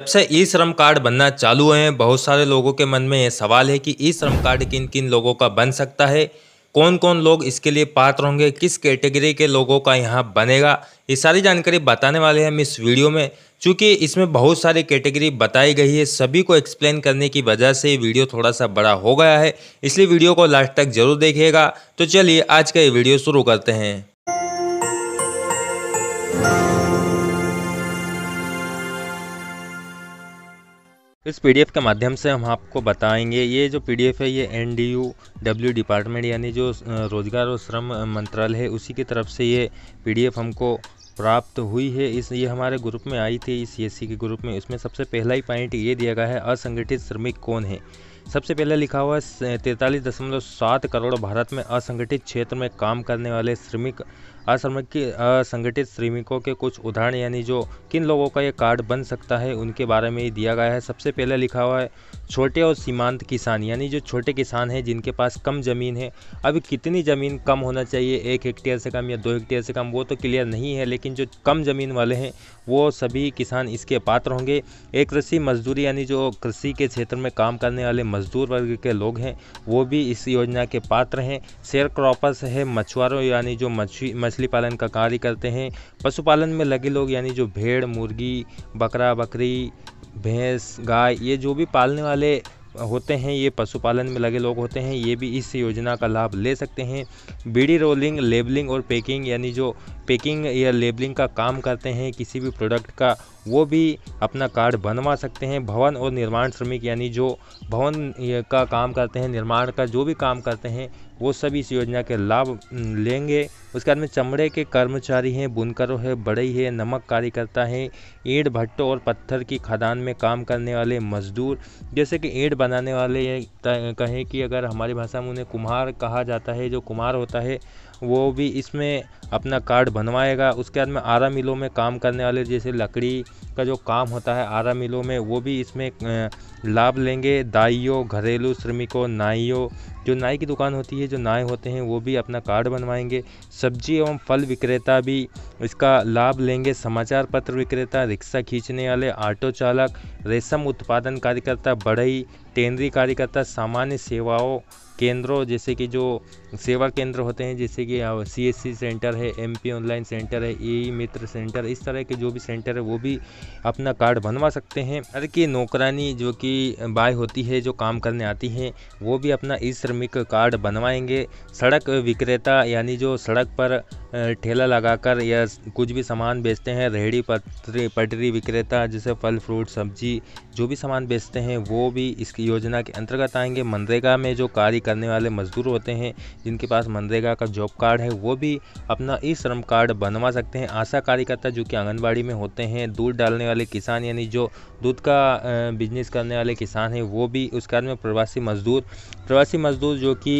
जब से ई श्रम कार्ड बनना चालू हैं बहुत सारे लोगों के मन में ये सवाल है कि ई श्रम कार्ड किन किन लोगों का बन सकता है कौन कौन लोग इसके लिए पात्र होंगे किस कैटेगरी के लोगों का यहाँ बनेगा ये सारी जानकारी बताने वाले हैं हम इस वीडियो में चूँकि इसमें बहुत सारी कैटेगरी बताई गई है सभी को एक्सप्लेन करने की वजह से वीडियो थोड़ा सा बड़ा हो गया है इसलिए वीडियो को लास्ट तक जरूर देखिएगा तो चलिए आज का ये वीडियो शुरू करते हैं इस पीडीएफ के माध्यम से हम आपको बताएंगे ये जो पीडीएफ है ये एनडीयू डब्ल्यू डिपार्टमेंट यानी जो रोजगार और श्रम मंत्रालय है उसी की तरफ से ये पीडीएफ हमको प्राप्त हुई है इस ये हमारे ग्रुप में आई थी इस सी के ग्रुप में इसमें सबसे पहला ही पॉइंट ये दिया गया है असंगठित श्रमिक कौन है सबसे पहले लिखा हुआ है तैंतालीस दशमलव सात करोड़ भारत में असंगठित क्षेत्र में काम करने वाले श्रमिक असंगठित असंगठित श्रमिकों के कुछ उदाहरण यानी जो किन लोगों का ये कार्ड बन सकता है उनके बारे में दिया गया है सबसे पहले लिखा हुआ है छोटे और सीमांत किसान यानी जो छोटे किसान हैं जिनके पास कम ज़मीन है अब कितनी ज़मीन कम होना चाहिए एक हेक्टेयर से कम या दो हेक्टेयर से कम वो तो क्लियर नहीं है लेकिन जो कम ज़मीन वाले हैं वो सभी किसान इसके पात्र होंगे एक कृषि मजदूरी यानी जो कृषि के क्षेत्र में काम करने वाले मजदूर वर्ग के लोग हैं वो भी इस योजना के पात्र हैं शेयर क्रॉपर्स है मछुआरों यानी जो मछली मछली पालन का कार्य करते हैं पशुपालन में लगे लोग यानी जो भेड़ मुर्गी बकरा बकरी भैंस गाय ये जो भी पालने वाले होते हैं ये पशुपालन में लगे लोग होते हैं ये भी इस योजना का लाभ ले सकते हैं बीड़ी रोलिंग लेबलिंग और पैकिंग यानी जो पैकिंग या लेबलिंग का काम करते हैं किसी भी प्रोडक्ट का वो भी अपना कार्ड बनवा सकते हैं भवन और निर्माण श्रमिक यानी जो भवन का काम करते हैं निर्माण का जो भी काम करते हैं वो सब इस योजना के लाभ लेंगे उसके बाद में चमड़े के कर्मचारी हैं बुनकरों हैं बड़े है नमक कार्यकर्ता हैं ईंट भट्टों और पत्थर की खदान में काम करने वाले मजदूर जैसे कि ईंट बनाने वाले कहें कि अगर हमारी भाषा में उन्हें कुम्हार कहा जाता है जो कुम्हार होता है वो भी इसमें अपना कार्ड बनवाएगा उसके बाद में आरा मिलों में काम करने वाले जैसे लकड़ी का जो काम होता है आरा मिलों में वो भी इसमें लाभ लेंगे दाइयों घरेलू श्रमिकों नाइयों जो नाई की दुकान होती है जो नाई होते हैं वो भी अपना कार्ड बनवाएंगे सब्जी एवं फल विक्रेता भी इसका लाभ लेंगे समाचार पत्र विक्रेता रिक्शा खींचने वाले ऑटो चालक रेशम उत्पादन कार्यकर्ता बढ़ई टेंडरी कार्यकर्ता सामान्य सेवाओं केंद्रों जैसे कि जो सेवा केंद्र होते हैं जैसे कि सी एस सी सेंटर है एम पी ऑनलाइन सेंटर है ए e मित्र सेंटर इस तरह के जो भी सेंटर है वो भी अपना कार्ड बनवा सकते हैं हर की नौकरानी जो कि बाय होती है जो काम करने आती हैं वो भी अपना ई श्रमिक कार्ड बनवाएंगे सड़क विक्रेता यानी जो सड़क पर ठेला लगाकर या कुछ भी सामान बेचते हैं रेहड़ी पटरी पटरी विक्रेता जैसे फल फ्रूट सब्जी जो भी सामान बेचते हैं वो भी इस योजना के अंतर्गत आएंगे मनरेगा में जो कार्य करने वाले मजदूर होते हैं जिनके पास मनरेगा का जॉब कार्ड है वो भी अपना ई श्रम कार्ड बनवा सकते हैं आशा कार्यकर्ता जो कि आंगनबाड़ी में होते हैं दूध डालने वाले किसान यानी जो दूध का बिजनेस करने वाले किसान हैं वो भी उस कार्ड में प्रवासी मजदूर प्रवासी मजदूर जो कि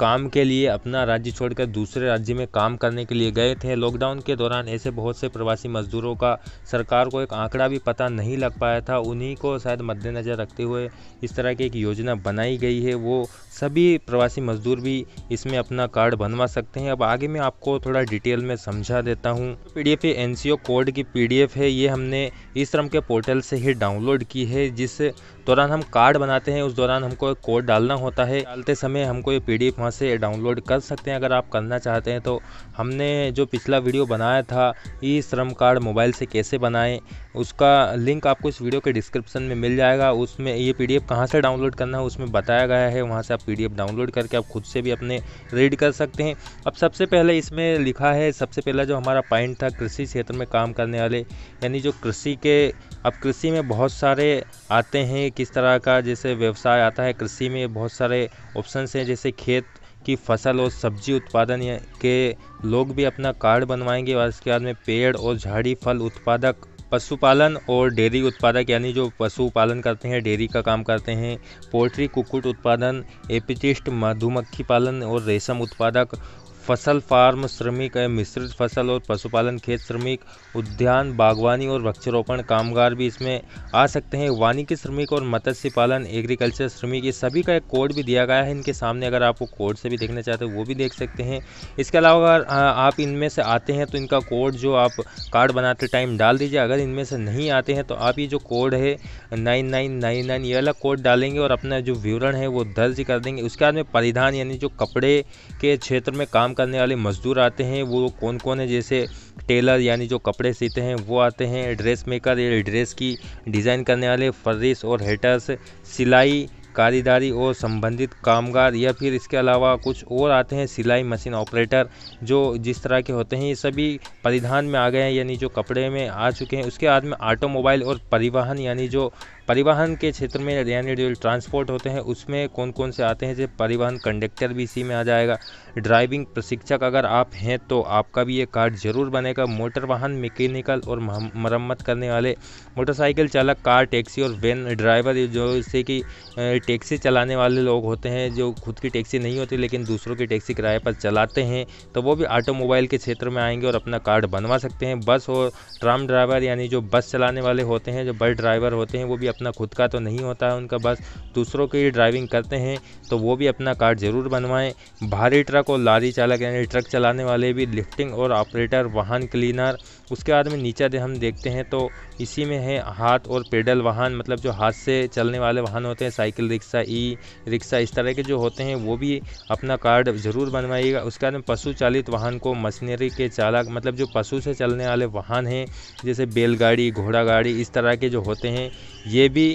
काम के लिए अपना राज्य छोड़कर दूसरे राज्य में काम करने के लिए गए थे लॉकडाउन के दौरान ऐसे बहुत से प्रवासी मजदूरों का सरकार को एक आंकड़ा भी पता नहीं लग पाया था उन्हीं को शायद मद्देनज़र रखते हुए इस तरह की एक योजना बनाई गई है वो सभी प्रवासी मजदूर भी इसमें अपना कार्ड बनवा सकते हैं अब आगे मैं आपको थोड़ा डिटेल में समझा देता हूँ पीडीएफ ये ओ कोड की एफ है ये हमने इस श्रम के पोर्टल से ही डाउनलोड की है जिस दौरान हम कार्ड बनाते हैं उस दौरान हमको एक कोड डालना होता है डालते समय हमको ये पी डी वहाँ से डाउनलोड कर सकते हैं अगर आप करना चाहते हैं तो हमने जो पिछला वीडियो बनाया था ई श्रम कार्ड मोबाइल से कैसे बनाएं उसका लिंक आपको इस वीडियो के डिस्क्रिप्शन में मिल जाएगा उसमें ये पी डी कहाँ से डाउनलोड करना है उसमें बताया गया है वहाँ से आप पी डाउनलोड करके आप खुद से भी अपने रीड कर सकते हैं अब सबसे पहले इसमें लिखा है सबसे पहला जो हमारा पॉइंट था कृषि क्षेत्र में काम करने वाले यानी जो कृषि के अब कृषि में बहुत सारे आते हैं किस तरह का जैसे व्यवसाय आता है कृषि में बहुत सारे ऑप्शंस हैं जैसे खेत की फसल और सब्जी उत्पादन के लोग भी अपना कार्ड बनवाएंगे और इसके बाद में पेड़ और झाड़ी फल उत्पादक पशुपालन और डेयरी उत्पादक यानी जो पशुपालन करते हैं डेयरी का काम करते हैं पोल्ट्री कुकुट उत्पादन एपिटिस्ट मधुमक्खी पालन और रेशम उत्पादक फसल फार्म श्रमिक एवं मिश्रित फसल और पशुपालन खेत श्रमिक उद्यान बागवानी और वृक्षारोपण कामगार भी इसमें आ सकते हैं वानिकी श्रमिक और मत्स्य पालन एग्रीकल्चर श्रमिक ये सभी का एक कोड भी दिया गया है इनके सामने अगर आपको कोड से भी देखना चाहते हो वो भी देख सकते हैं इसके अलावा अगर हाँ, आप इनमें से आते हैं तो इनका कोड जो आप कार्ड बनाते टाइम डाल दीजिए अगर इनमें से नहीं आते हैं तो आप ये जो कोड है नाइन नाइन नाइन नाइन ये अलग कोड डालेंगे और अपना जो विवरण है वो दर्ज कर देंगे उसके बाद में परिधान यानी जो कपड़े के क्षेत्र में काम करने वाले मज़दूर आते हैं वो कौन कौन है जैसे टेलर यानी जो कपड़े सीते हैं वो आते हैं ड्रेस मेकर या ड्रेस की डिज़ाइन करने वाले फर्रिस और हेटर्स सिलाई कारीदारी और संबंधित कामगार या फिर इसके अलावा कुछ और आते हैं सिलाई मशीन ऑपरेटर जो जिस तरह के होते हैं ये सभी परिधान में आ गए हैं यानी जो कपड़े में आ चुके हैं उसके बाद में ऑटोमोबाइल और परिवहन यानी जो परिवहन के क्षेत्र में यानी जो ट्रांसपोर्ट होते हैं उसमें कौन कौन से आते हैं जैसे परिवहन कंडक्टर भी इसी में आ जाएगा ड्राइविंग प्रशिक्षक अगर आप हैं तो आपका भी ये कार्ड जरूर बनेगा मोटर वाहन मैकेनिकल और मरम्मत करने वाले मोटरसाइकिल चालक कार टैक्सी और वैन ड्राइवर जो जैसे कि टैक्सी चलाने वाले लोग होते हैं जो खुद की टैक्सी नहीं होती लेकिन दूसरों की टैक्सी किराए पर चलाते हैं तो वो भी ऑटोमोबाइल के क्षेत्र में आएंगे और अपना कार्ड बनवा सकते हैं बस और ट्राम ड्राइवर यानी जो बस चलाने वाले होते हैं जो बस ड्राइवर होते हैं वो भी अपना खुद का तो नहीं होता है उनका बस दूसरों की ड्राइविंग करते हैं तो वो भी अपना कार्ड ज़रूर बनवाएं भारी ट्रक को लारी चालक यानी ट्रक चलाने वाले भी लिफ्टिंग और ऑपरेटर वाहन क्लीनर उसके बाद में नीचा दे हम देखते हैं तो इसी में है हाथ और पेडल वाहन मतलब जो हाथ से चलने वाले वाहन होते हैं साइकिल रिक्शा ई रिक्शा इस तरह के जो होते हैं वो भी अपना कार्ड ज़रूर बनवाइएगा उसके बाद में पशु चालित वाहन को मशीनरी के चालक मतलब जो पशु से चलने वाले वाहन हैं जैसे बैलगाड़ी घोड़ा गाड़ी इस तरह के जो होते हैं ये भी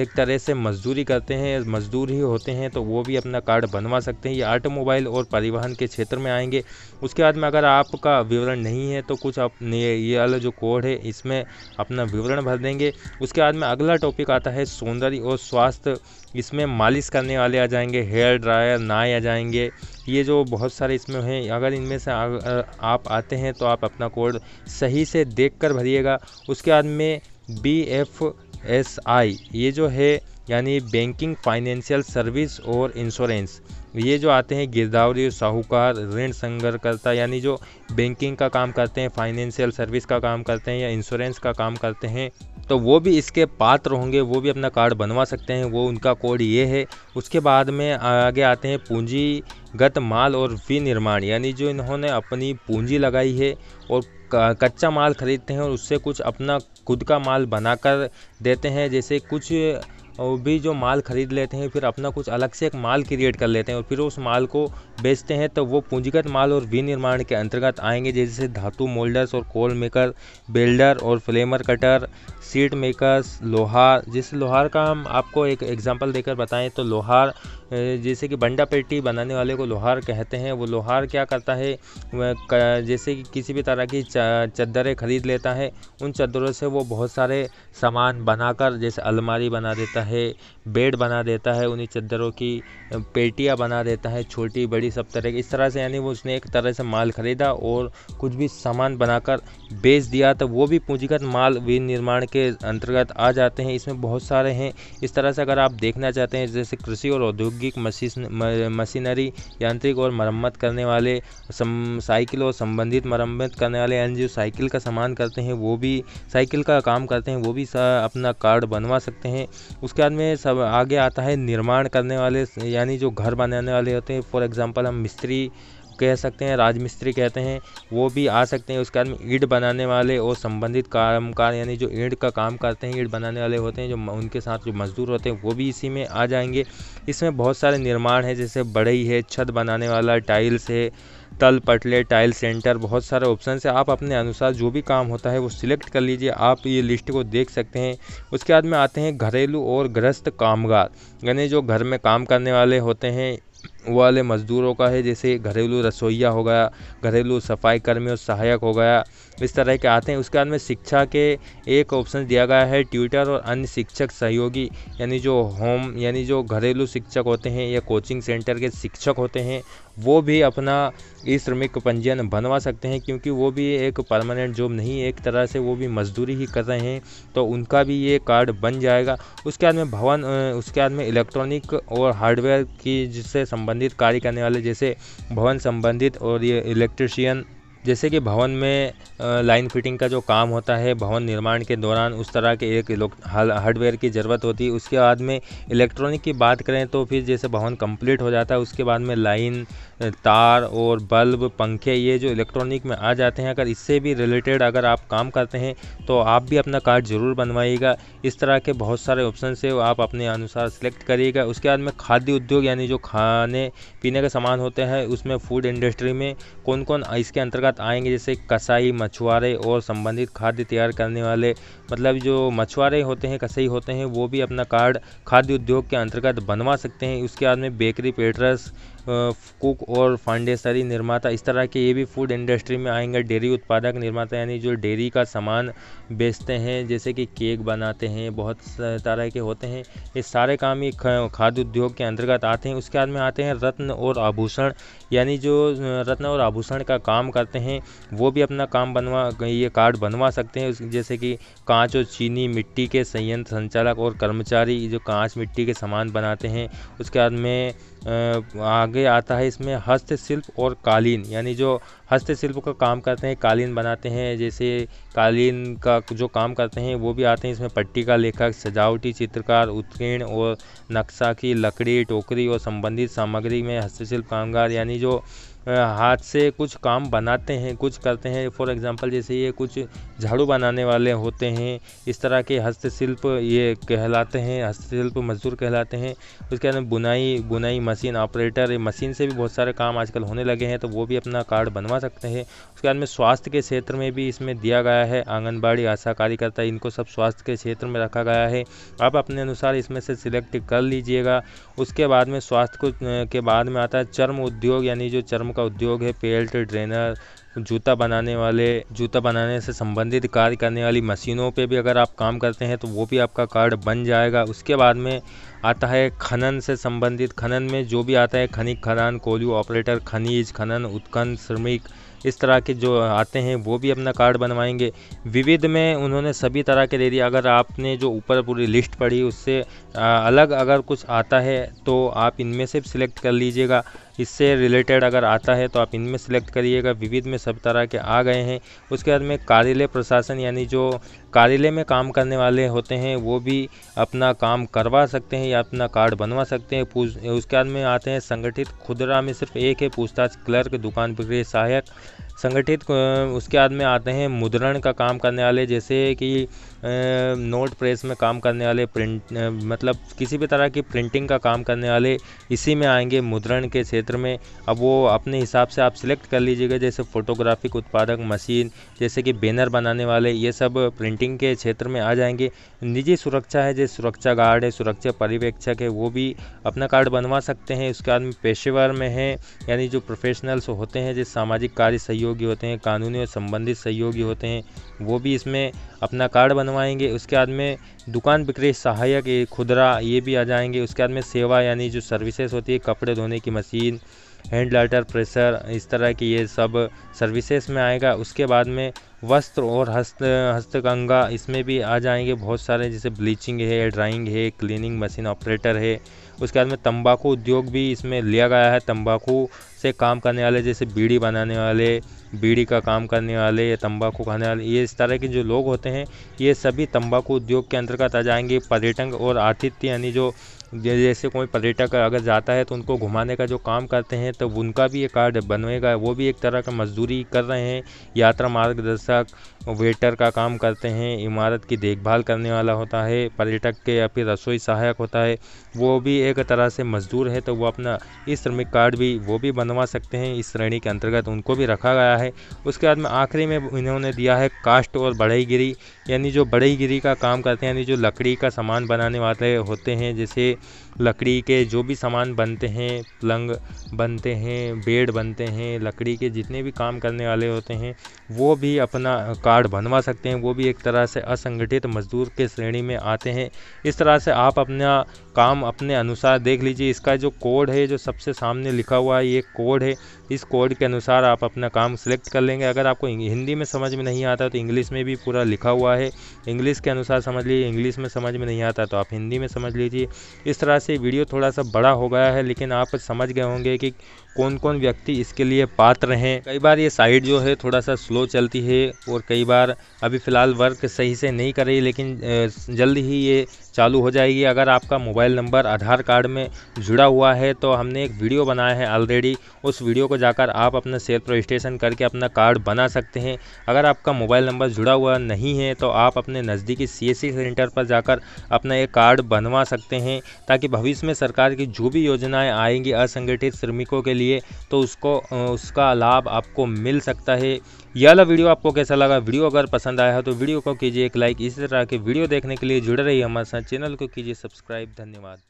एक तरह से मजदूरी करते हैं मजदूर ही होते हैं तो वो भी अपना कार्ड बनवा सकते हैं ये ऑटोमोबाइल और परिवहन के क्षेत्र में आएंगे उसके बाद में अगर आपका विवरण नहीं है तो कुछ कुछ आप ये ये वाला जो कोड है इसमें अपना विवरण भर देंगे उसके बाद में अगला टॉपिक आता है सौंदर्य और स्वास्थ्य इसमें मालिश करने वाले आ जाएंगे हेयर ड्रायर नाई आ जाएंगे ये जो बहुत सारे इसमें हैं अगर इनमें से आप आते हैं तो आप अपना कोड सही से देख कर भरिएगा उसके बाद में बी एफ एस आई ये जो है यानी बैंकिंग फाइनेंशियल सर्विस और इंश्योरेंस ये जो आते हैं गिरदावरी साहूकार ऋण संग्रहकर्ता यानी जो बैंकिंग का काम करते हैं फाइनेंशियल सर्विस का काम करते हैं या इंश्योरेंस का काम करते हैं तो वो भी इसके पात्र होंगे वो भी अपना कार्ड बनवा सकते हैं वो उनका कोड ये है उसके बाद में आगे आते हैं पूंजीगत माल और विनिर्माण यानी जो इन्होंने अपनी पूंजी लगाई है और कच्चा माल खरीदते हैं और उससे कुछ अपना खुद का माल बनाकर देते हैं जैसे कुछ और भी जो माल ख़रीद लेते हैं फिर अपना कुछ अलग से एक माल क्रिएट कर लेते हैं और फिर उस माल को बेचते हैं तो वो पूंजीगत माल और विनिर्माण के अंतर्गत आएंगे जैसे धातु मोल्डर्स और कोल मेकर बिल्डर और फ्लेमर कटर सीट मेकर्स लोहार जिस लोहार का हम आपको एक एग्जांपल देकर बताएं तो लोहार जैसे कि बंडा पेटी बनाने वाले को लोहार कहते हैं वो लोहार क्या करता है जैसे कि किसी भी तरह की चादरें ख़रीद लेता है उन चादरों से वो बहुत सारे सामान बनाकर जैसे अलमारी बना देता है बेड बना देता है उन्हीं चादरों की पेटियाँ बना देता है छोटी बड़ी सब तरह की इस तरह से यानी वो उसने एक तरह से माल ख़रीदा और कुछ भी सामान बनाकर बेच दिया तो वो भी पूंजीगत माल विनिर्माण के अंतर्गत आ जाते हैं इसमें बहुत सारे हैं इस तरह से अगर आप देखना चाहते हैं जैसे कृषि और औद्योगिक औद्योगिक मशीनरी यांत्रिक और मरम्मत करने वाले साइकिल और संबंधित मरम्मत करने वाले एन जी साइकिल का सामान करते हैं वो भी साइकिल का काम करते हैं वो भी अपना कार्ड बनवा सकते हैं उसके बाद में सब आगे आता है निर्माण करने वाले यानी जो घर बनाने वाले होते हैं फॉर एग्ज़ाम्पल हम मिस्त्री कह सकते हैं राजमिस्त्री कहते हैं वो भी आ सकते हैं उसके बाद में ईट बनाने वाले और संबंधित कामकार यानी जो ईट का काम करते हैं ईट बनाने वाले होते हैं जो उनके साथ जो मजदूर होते हैं वो भी इसी में आ जाएंगे इसमें बहुत सारे निर्माण है जैसे बढ़ई है छत बनाने वाला टाइल्स है तल पटले टाइल सेंटर बहुत सारे ऑप्शन से आप अपने अनुसार जो भी काम होता है वो सिलेक्ट कर लीजिए आप ये लिस्ट को देख सकते हैं उसके बाद में आते हैं घरेलू और ग्रस्त कामगार यानी जो घर में काम करने वाले होते हैं वाले मज़दूरों का है जैसे घरेलू रसोइया हो गया घरेलू सफाई कर्मी और सहायक हो गया इस तरह के आते हैं उसके बाद में शिक्षा के एक ऑप्शन दिया गया है ट्यूटर और अन्य शिक्षक सहयोगी यानी जो होम यानी जो घरेलू शिक्षक होते हैं या कोचिंग सेंटर के शिक्षक होते हैं वो भी अपना ई श्रमिक पंजीयन बनवा सकते हैं क्योंकि वो भी एक परमानेंट जॉब नहीं एक तरह से वो भी मजदूरी ही कर रहे हैं तो उनका भी ये कार्ड बन जाएगा उसके बाद में भवन उसके बाद में इलेक्ट्रॉनिक और हार्डवेयर की जिससे संबंध संबंधित कार्य करने वाले जैसे भवन संबंधित और ये इलेक्ट्रिशियन जैसे कि भवन में लाइन फिटिंग का जो काम होता है भवन निर्माण के दौरान उस तरह के एक हार्डवेयर की ज़रूरत होती है उसके बाद में इलेक्ट्रॉनिक की बात करें तो फिर जैसे भवन कंप्लीट हो जाता है उसके बाद में लाइन तार और बल्ब पंखे ये जो इलेक्ट्रॉनिक में आ जाते हैं अगर इससे भी रिलेटेड अगर आप काम करते हैं तो आप भी अपना कार्ड ज़रूर बनवाइएगा इस तरह के बहुत सारे ऑप्शन से आप अपने अनुसार सेलेक्ट करिएगा उसके बाद में खाद्य उद्योग यानी जो खाने पीने का सामान होते हैं उसमें फूड इंडस्ट्री में कौन कौन इसके अंतर्गत अंतर्गत आएंगे जैसे कसाई मछुआरे और संबंधित खाद्य तैयार करने वाले मतलब जो मछुआरे होते हैं कसई होते हैं वो भी अपना कार्ड खाद्य उद्योग के अंतर्गत बनवा सकते हैं उसके बाद में बेकरी पेटरस कुक और फाउंडेसरी निर्माता इस तरह के ये भी फूड इंडस्ट्री में आएंगे डेयरी उत्पादक निर्माता यानी जो डेयरी का सामान बेचते हैं जैसे कि केक बनाते हैं बहुत तरह के होते हैं ये सारे काम ये खाद्य उद्योग के अंतर्गत आते हैं उसके बाद में आते हैं रत्न और आभूषण यानी जो रत्न और आभूषण का काम करते हैं वो भी अपना काम बनवा ये कार्ड बनवा सकते हैं जैसे कि काम कांच और चीनी मिट्टी के संयंत्र संचालक और कर्मचारी जो कांच मिट्टी के सामान बनाते हैं उसके बाद में आगे आता है इसमें हस्तशिल्प और कालीन यानी जो हस्तशिल्प का काम करते हैं कालीन बनाते हैं जैसे कालीन का जो काम करते हैं वो भी आते हैं इसमें पट्टी का लेखक सजावटी चित्रकार उत्कीर्ण और नक्शा की लकड़ी टोकरी और संबंधित सामग्री में हस्तशिल्प कामगार यानी जो हाथ से कुछ काम बनाते हैं कुछ करते हैं फॉर एग्ज़ाम्पल जैसे ये कुछ झाड़ू बनाने वाले होते हैं इस तरह के हस्तशिल्प ये कहलाते हैं हस्तशिल्प मजदूर कहलाते हैं उसके अंदर बुनाई बुनाई मशीन ऑपरेटर मशीन से भी बहुत सारे काम आजकल होने लगे हैं तो वो भी अपना कार्ड बनवा सकते हैं उसके बाद में स्वास्थ्य के क्षेत्र में भी इसमें दिया गया है आंगनबाड़ी आशा कार्यकर्ता इनको सब स्वास्थ्य के क्षेत्र में रखा गया है आप अपने अनुसार इसमें से सिलेक्ट कर लीजिएगा उसके बाद में स्वास्थ्य को के बाद में आता है चर्म उद्योग यानी जो चर्म का उद्योग है पेल्ट ड्रेनर जूता बनाने वाले जूता बनाने से संबंधित कार्य करने वाली मशीनों पे भी अगर आप काम करते हैं तो वो भी आपका कार्ड बन जाएगा उसके बाद में आता है खनन से संबंधित खनन में जो भी आता है खनिक खदान कोल्यू ऑपरेटर खनिज खनन उत्खन श्रमिक इस तरह के जो आते हैं वो भी अपना कार्ड बनवाएंगे विविध में उन्होंने सभी तरह के दे दिए अगर आपने जो ऊपर पूरी लिस्ट पढ़ी उससे अलग अगर कुछ आता है तो आप इनमें से सिलेक्ट कर लीजिएगा इससे रिलेटेड अगर आता है तो आप इनमें सेलेक्ट करिएगा विविध में सब तरह के आ गए हैं उसके बाद में कार्यालय प्रशासन यानी जो कार्यालय में काम करने वाले होते हैं वो भी अपना काम करवा सकते हैं या अपना कार्ड बनवा सकते हैं उसके बाद में आते हैं संगठित खुदरा में सिर्फ एक है पूछताछ क्लर्क दुकान विक्रय सहायक संगठित उसके बाद में आते हैं मुद्रण का काम करने वाले जैसे कि नोट प्रेस में काम करने वाले प्रिंट मतलब किसी भी तरह की प्रिंटिंग का काम करने वाले इसी में आएंगे मुद्रण के क्षेत्र में अब वो अपने हिसाब से आप सिलेक्ट कर लीजिएगा जैसे फ़ोटोग्राफिक उत्पादक मशीन जैसे कि बैनर बनाने वाले ये सब प्रिंटिंग के क्षेत्र में आ जाएंगे निजी सुरक्षा है जैसे सुरक्षा गार्ड है सुरक्षा पर्यवेक्षक है वो भी अपना कार्ड बनवा सकते हैं उसके बाद में पेशेवर में है यानी जो प्रोफेशनल्स होते हैं जैसे सामाजिक कार्य सहयोग सहयोगी होते हैं कानूनी और संबंधित सहयोगी होते हैं वो भी इसमें अपना कार्ड बनवाएंगे उसके बाद में दुकान बिक्री सहायक खुदरा ये भी आ जाएंगे उसके बाद में सेवा यानी जो सर्विसेज होती है कपड़े धोने की मशीन हैंड लाइटर प्रेशर इस तरह की ये सब सर्विसेज में आएगा उसके बाद में वस्त्र और हस्त हस्तगंगा इसमें भी आ जाएंगे बहुत सारे जैसे ब्लीचिंग है ड्राइंग है क्लीनिंग मशीन ऑपरेटर है उसके बाद में तंबाकू उद्योग भी इसमें लिया गया है तंबाकू से काम करने वाले जैसे बीड़ी बनाने वाले बीड़ी का काम करने वाले या तंबाकू खाने वाले ये इस तरह के जो लोग होते हैं ये सभी तंबाकू उद्योग के अंतर्गत आ जाएंगे पर्यटन और आतिथ्य यानी जो जैसे कोई पर्यटक अगर जाता है तो उनको घुमाने का जो काम करते हैं तो उनका भी ये कार्ड बनवेगा वो भी एक तरह का मजदूरी कर रहे हैं यात्रा मार्गदर्शक वेटर का काम करते हैं इमारत की देखभाल करने वाला होता है पर्यटक के या फिर रसोई सहायक होता है वो भी एक तरह से मजदूर है तो वो अपना इस श्रमिक कार्ड भी वो भी बनवा सकते हैं इस श्रेणी के अंतर्गत उनको भी रखा गया है उसके बाद में आखिरी में इन्होंने दिया है कास्ट और बढ़ईगिरी यानी जो बढ़ईगिरी का काम करते हैं यानी जो लकड़ी का सामान बनाने वाले होते हैं जैसे लकड़ी के जो भी सामान बनते हैं पलंग बनते हैं बेड बनते हैं लकड़ी के जितने भी काम करने वाले होते हैं वो भी अपना कार्ड बनवा सकते हैं वो भी एक तरह से असंगठित मजदूर के श्रेणी में आते हैं इस तरह से आप अपना काम अपने अनुसार देख लीजिए इसका जो कोड है जो सबसे सामने लिखा हुआ है ये कोड है इस कोड के अनुसार आप अपना काम सेलेक्ट कर लेंगे अगर आपको हिंदी में समझ में नहीं आता तो इंग्लिश में भी पूरा लिखा हुआ है इंग्लिश के अनुसार समझ लीजिए इंग्लिश में समझ में नहीं आता तो आप हिंदी में समझ लीजिए इस तरह से वीडियो थोड़ा सा बड़ा हो गया है लेकिन आप समझ गए होंगे कि कौन कौन व्यक्ति इसके लिए पात्र हैं कई बार ये साइट जो है थोड़ा सा स्लो चलती है और कई बार अभी फ़िलहाल वर्क सही से नहीं कर रही लेकिन जल्द ही ये चालू हो जाएगी अगर आपका मोबाइल नंबर आधार कार्ड में जुड़ा हुआ है तो हमने एक वीडियो बनाया है ऑलरेडी उस वीडियो को जाकर आप अपना सेल्फ रजिस्ट्रेशन करके अपना कार्ड बना सकते हैं अगर आपका मोबाइल नंबर जुड़ा हुआ नहीं है तो आप अपने नज़दीकी सी सेंटर पर जाकर अपना एक कार्ड बनवा सकते हैं ताकि भविष्य में सरकार की जो भी योजनाएँ आएंगी असंगठित श्रमिकों के लिए तो उसको उसका लाभ आपको मिल सकता है ये वाला वीडियो आपको कैसा लगा वीडियो अगर पसंद आया हो तो वीडियो को कीजिए एक लाइक इसी तरह के वीडियो देखने के लिए जुड़े रहिए हमारे साथ चैनल को कीजिए सब्सक्राइब धन्यवाद